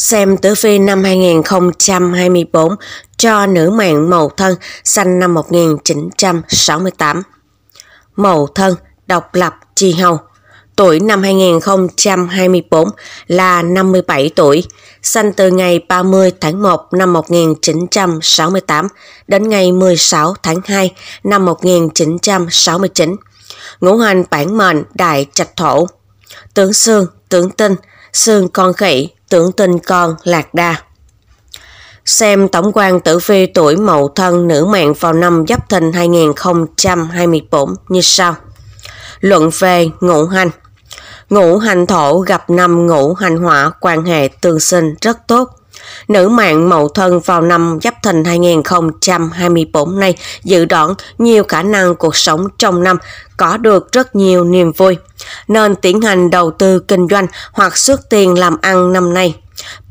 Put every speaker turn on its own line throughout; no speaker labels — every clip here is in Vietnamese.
Xem tử vi năm 2024 cho nữ mạng màu Thân sanh năm 1968. màu Thân độc lập chi hầu. Tuổi năm 2024 là 57 tuổi, sanh từ ngày 30 tháng 1 năm 1968 đến ngày 16 tháng 2 năm 1969. Ngũ hành bản mệnh đại trạch thổ, tướng xương, tướng tinh, xương con khỉ, tượng tình con lạc đa Xem tổng quan tử vi tuổi mậu thân nữ mạng vào năm giáp thìn 2024 như sau. Luận về ngũ hành Ngũ hành thổ gặp năm ngũ hành hỏa quan hệ tương sinh rất tốt. Nữ mạng mậu thân vào năm Giáp Thìn 2024 này dự đoán nhiều khả năng cuộc sống trong năm có được rất nhiều niềm vui, nên tiến hành đầu tư kinh doanh hoặc xuất tiền làm ăn năm nay.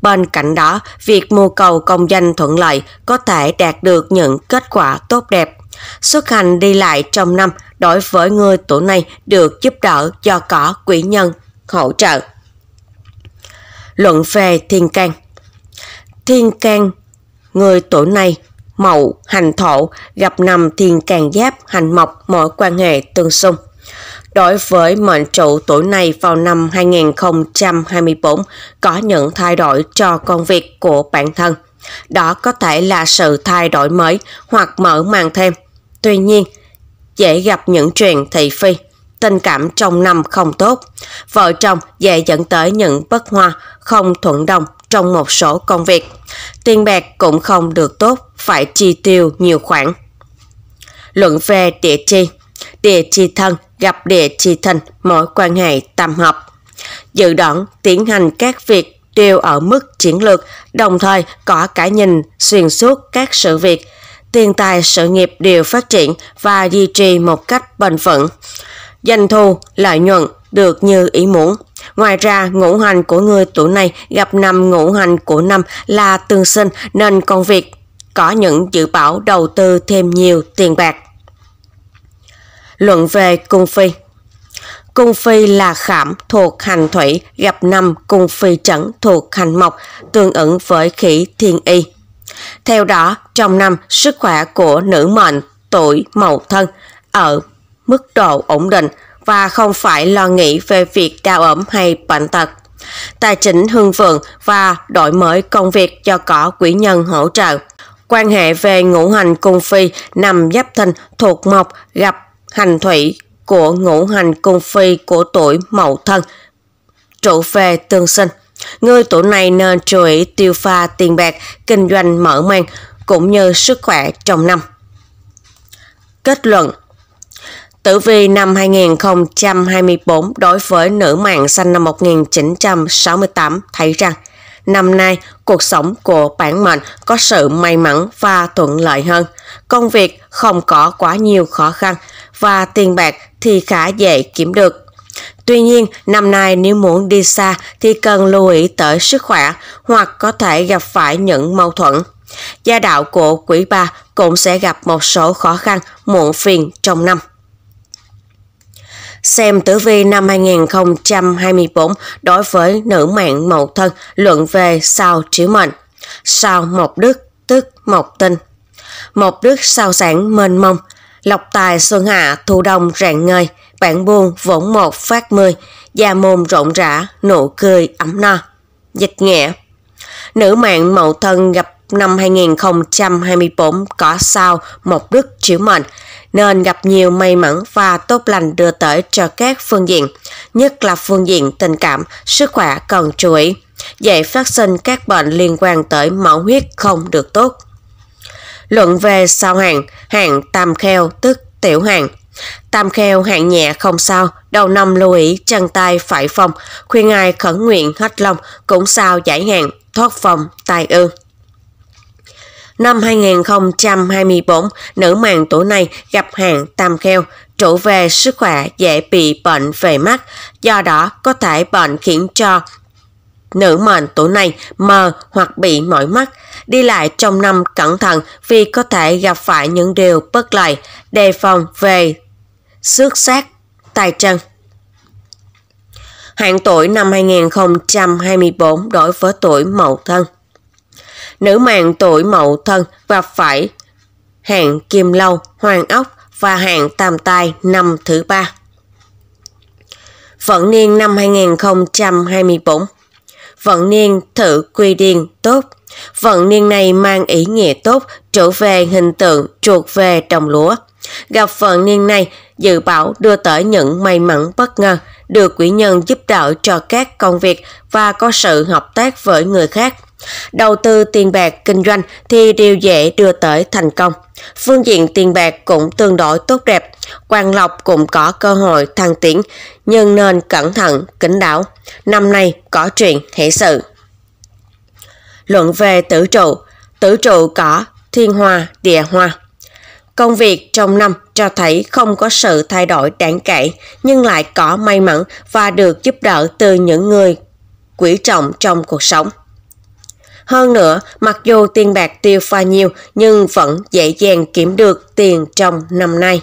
Bên cạnh đó, việc mua cầu công danh thuận lợi có thể đạt được những kết quả tốt đẹp. Xuất hành đi lại trong năm đối với người tuổi này được giúp đỡ do có quỹ nhân hỗ trợ. Luận về thiên can Thiên can Người tuổi này, mậu, hành thổ, gặp nằm thiên can giáp, hành mộc, mọi quan hệ tương xung. Đối với mệnh trụ tuổi này vào năm 2024 có những thay đổi cho công việc của bản thân. Đó có thể là sự thay đổi mới hoặc mở mang thêm. Tuy nhiên, dễ gặp những chuyện thị phi, tình cảm trong năm không tốt. Vợ chồng dễ dẫn tới những bất hòa, không thuận đồng trong một số công việc tiền bạc cũng không được tốt, phải chi tiêu nhiều khoản. Luận về địa chi Địa chi thân gặp địa chi thân mối quan hệ tam hợp. Dự đoán tiến hành các việc đều ở mức chiến lược, đồng thời có cả nhìn xuyên suốt các sự việc, tiền tài sự nghiệp đều phát triển và duy trì một cách bền vững. Doanh thu, lợi nhuận được như ý muốn. Ngoài ra, ngũ hành của người tuổi này gặp năm ngũ hành của năm là tương sinh nên công việc có những dự báo đầu tư thêm nhiều tiền bạc. Luận về cung phi Cung phi là khảm thuộc hành thủy, gặp năm cung phi trẫn thuộc hành mộc, tương ứng với khỉ thiên y. Theo đó, trong năm, sức khỏe của nữ mệnh tuổi mậu thân ở mức độ ổn định, và không phải lo nghĩ về việc đau ẩm hay bệnh tật. Tài chính hương vượng và đổi mới công việc cho có quỹ nhân hỗ trợ. Quan hệ về ngũ hành cung phi nằm giáp thìn thuộc mộc gặp hành thủy của ngũ hành cung phi của tuổi mậu thân trụ về tương sinh. Người tuổi này nên chú ý tiêu pha tiền bạc, kinh doanh mở mang cũng như sức khỏe trong năm. Kết luận Tử vi năm 2024 đối với nữ mạng sinh năm 1968 thấy rằng năm nay cuộc sống của bản mệnh có sự may mắn và thuận lợi hơn. Công việc không có quá nhiều khó khăn và tiền bạc thì khá dễ kiếm được. Tuy nhiên, năm nay nếu muốn đi xa thì cần lưu ý tới sức khỏe hoặc có thể gặp phải những mâu thuẫn. Gia đạo của quý ba cũng sẽ gặp một số khó khăn muộn phiền trong năm xem tử vi năm 2024 đối với nữ mạng mậu thân luận về sao chiếu mệnh. Sao mộc đức tức mộc tinh. Mộc đức sao sản mênh mông, lộc tài xuân hạ thu đông rạng ngời, bản buông vỗn một phát mười, da môn rộng rã, nụ cười ấm no. Dịch nhẹ Nữ mạng mậu thân gặp năm 2024 có sao mộc đức chiếu mệnh nên gặp nhiều may mắn và tốt lành đưa tới cho các phương diện, nhất là phương diện tình cảm, sức khỏe cần chú ý. Dễ phát sinh các bệnh liên quan tới máu huyết không được tốt. Luận về sao hàng, hàng tam kheo tức tiểu hàng. Tam kheo hạng nhẹ không sao, đầu năm lưu ý chân tay phải phòng, khuyên ai khẩn nguyện hết lòng cũng sao giải hạn, thoát phòng tai ương. Năm 2024, nữ màng tuổi này gặp hàng tam kheo, trụ về sức khỏe dễ bị bệnh về mắt, do đó có thể bệnh khiến cho nữ mệnh tuổi này mờ hoặc bị mỏi mắt. Đi lại trong năm cẩn thận vì có thể gặp phải những điều bất lợi, đề phòng về xước sát, tay chân. Hạn tuổi năm 2024 đối với tuổi Mậu Thân nữ mạng tuổi mậu thân và phải hạng kim lâu, hoàng ốc và hạng tam tai năm thứ ba. Vận niên năm 2024 Vận niên thử quy điên tốt Vận niên này mang ý nghĩa tốt trở về hình tượng chuột về trồng lúa. Gặp vận niên này dự báo đưa tới những may mắn bất ngờ, được quỹ nhân giúp đỡ cho các công việc và có sự hợp tác với người khác Đầu tư tiền bạc kinh doanh thì đều dễ đưa tới thành công. Phương diện tiền bạc cũng tương đối tốt đẹp, quan Lộc cũng có cơ hội thăng tiến, nhưng nên cẩn thận, kính đáo. Năm nay có chuyện hệ sự. Luận về tử trụ, tử trụ có thiên hoa, địa hoa. Công việc trong năm cho thấy không có sự thay đổi đáng kể, nhưng lại có may mắn và được giúp đỡ từ những người quý trọng trong cuộc sống. Hơn nữa, mặc dù tiền bạc tiêu pha nhiều nhưng vẫn dễ dàng kiếm được tiền trong năm nay.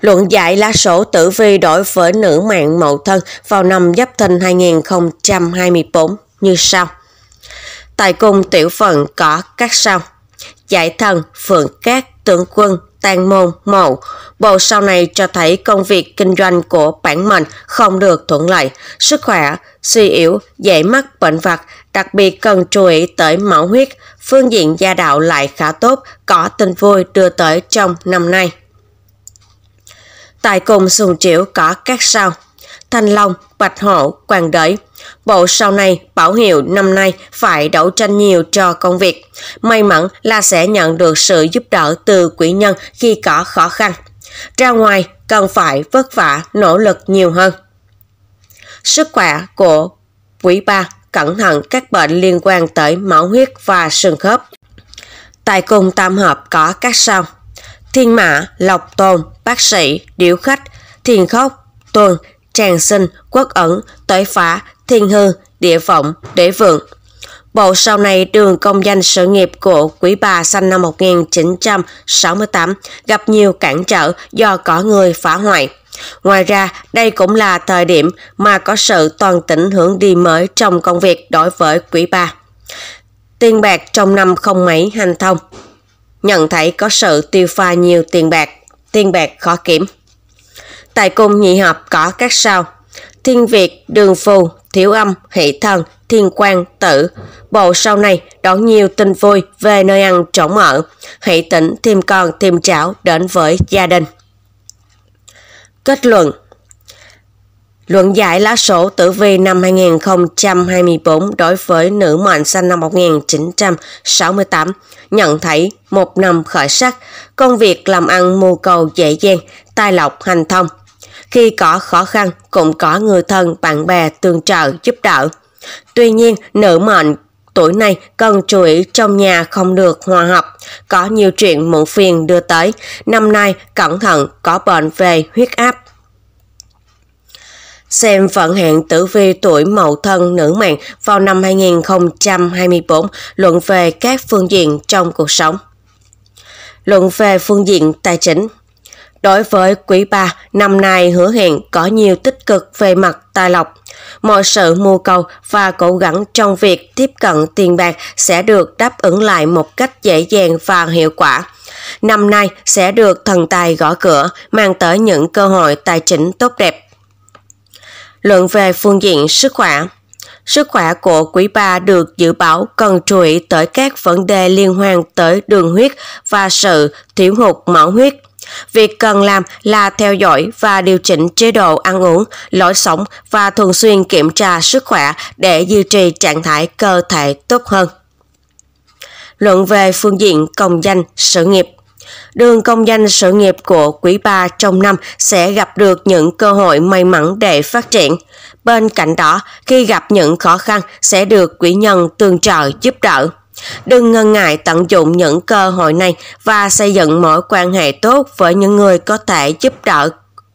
Luận giải lá sổ tử vi đổi với nữ mạng mậu thân vào năm Giáp Thìn 2024 như sau. Tại cung tiểu phần có các sau. Giải thần Phượng Cát Tướng Quân tan môn, mậu. Bộ sau này cho thấy công việc kinh doanh của bản mệnh không được thuận lợi, sức khỏe, suy yếu, dễ mắc bệnh vặt, đặc biệt cần chú ý tới máu huyết. Phương diện gia đạo lại khá tốt, có tin vui đưa tới trong năm nay. Tại cùng sùng triểu có các sao Thanh Long, Bạch Hổ, Quảng Đợi. Bộ sau này, Bảo Hiệu năm nay phải đấu tranh nhiều cho công việc. May mắn là sẽ nhận được sự giúp đỡ từ quỹ nhân khi có khó khăn. Ra ngoài, cần phải vất vả, nỗ lực nhiều hơn. Sức khỏe của quý ba cẩn thận các bệnh liên quan tới máu huyết và xương khớp. Tại cung tam hợp có các sao Thiên mã, lộc tồn, bác sĩ, điểu khách, thiền khốc, tuần, tràng sinh, quốc ẩn, tội phá, thiên hư, địa vọng, đế vượng. Bộ sau này đường công danh sự nghiệp của quý bà sanh năm 1968 gặp nhiều cản trở do có người phá hoại. Ngoài ra, đây cũng là thời điểm mà có sự toàn tỉnh hưởng đi mới trong công việc đối với quý bà. Tiền bạc trong năm không mấy hành thông. Nhận thấy có sự tiêu pha nhiều tiền bạc, tiền bạc khó kiểm. Tại cung nhị hợp có các sao Thiên Việt, Đường Phù, Thiếu Âm, Hỷ Thần, Thiên Quang, Tử. Bộ sau này đón nhiều tin vui về nơi ăn chỗ ở. Hỷ tỉnh thêm con thêm cháu đến với gia đình. Kết luận Luận giải lá sổ tử vi năm 2024 đối với nữ mệnh sinh năm 1968 nhận thấy một năm khởi sắc, công việc làm ăn mưu cầu dễ dàng, tài lộc hành thông, khi có khó khăn cũng có người thân, bạn bè tương trợ giúp đỡ. Tuy nhiên, nữ mệnh tuổi này cần chú ý trong nhà không được hòa hợp, có nhiều chuyện muộn phiền đưa tới. Năm nay cẩn thận có bệnh về huyết áp. Xem vận hạn tử vi tuổi mậu thân nữ mạng vào năm 2024 luận về các phương diện trong cuộc sống. Luận về phương diện tài chính Đối với quý bà, năm nay hứa hẹn có nhiều tích cực về mặt tài lộc. Mọi sự mưu cầu và cố gắng trong việc tiếp cận tiền bạc sẽ được đáp ứng lại một cách dễ dàng và hiệu quả. Năm nay sẽ được thần tài gõ cửa, mang tới những cơ hội tài chính tốt đẹp. Luận về phương diện sức khỏe Sức khỏe của quý bà được dự báo cần chú ý tới các vấn đề liên quan tới đường huyết và sự thiếu hụt máu huyết. Việc cần làm là theo dõi và điều chỉnh chế độ ăn uống, lối sống và thường xuyên kiểm tra sức khỏe để duy trì trạng thái cơ thể tốt hơn. Luận về phương diện công danh sự nghiệp Đường công danh sự nghiệp của quý ba trong năm sẽ gặp được những cơ hội may mắn để phát triển. Bên cạnh đó, khi gặp những khó khăn sẽ được quý nhân tương trợ giúp đỡ. Đừng ngần ngại tận dụng những cơ hội này và xây dựng mối quan hệ tốt với những người có thể giúp đỡ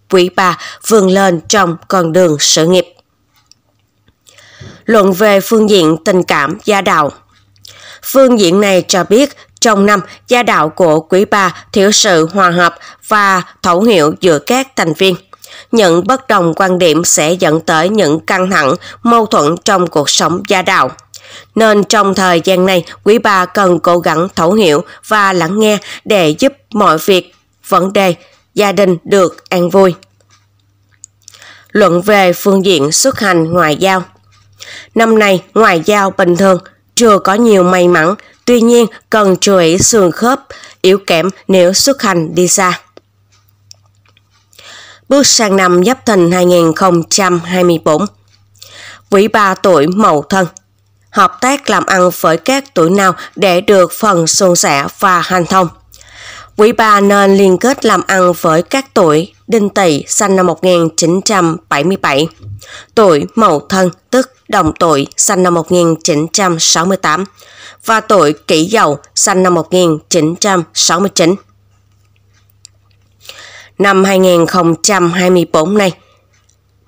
quý bà vươn lên trong con đường sự nghiệp. Luận về phương diện tình cảm gia đạo Phương diện này cho biết trong năm, gia đạo của quý bà thiếu sự hòa hợp và thấu hiểu giữa các thành viên. Những bất đồng quan điểm sẽ dẫn tới những căng thẳng, mâu thuẫn trong cuộc sống gia đạo. Nên trong thời gian này, quý bà cần cố gắng thấu hiểu và lắng nghe để giúp mọi việc, vấn đề, gia đình được an vui. Luận về phương diện xuất hành ngoại giao Năm nay, ngoại giao bình thường, chưa có nhiều may mắn, tuy nhiên cần chú ý xương khớp, yếu kém nếu xuất hành đi xa. Bước sang năm Giáp Thìn 2024 quý bà tuổi Mậu Thân hợp tác làm ăn với các tuổi nào để được phần suôn sẻ và hành thông. Quý bà nên liên kết làm ăn với các tuổi Đinh Tỵ sinh năm 1977, tuổi Mậu Thân tức đồng tuổi sinh năm 1968 và tuổi Kỷ Dậu sinh năm 1969. Năm 2024 này,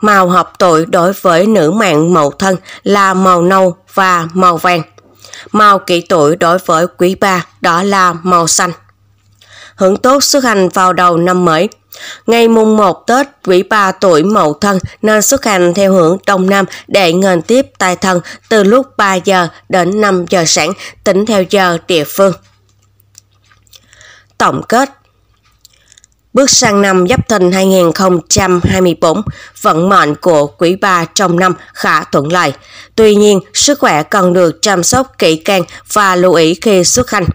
Màu hợp tuổi đối với nữ mạng mậu thân là màu nâu và màu vàng. Màu kỷ tuổi đối với quý ba đó là màu xanh. Hưởng tốt xuất hành vào đầu năm mới. Ngày mùng 1 Tết, quý ba tuổi mậu thân nên xuất hành theo hướng Đông Nam để ngân tiếp tài thần từ lúc 3 giờ đến 5 giờ sáng, tính theo giờ địa phương. Tổng kết Bước sang năm Giáp Thìn 2024, vận mệnh của quý ba trong năm khá thuận lợi. Tuy nhiên, sức khỏe cần được chăm sóc kỹ càng và lưu ý khi xuất hành.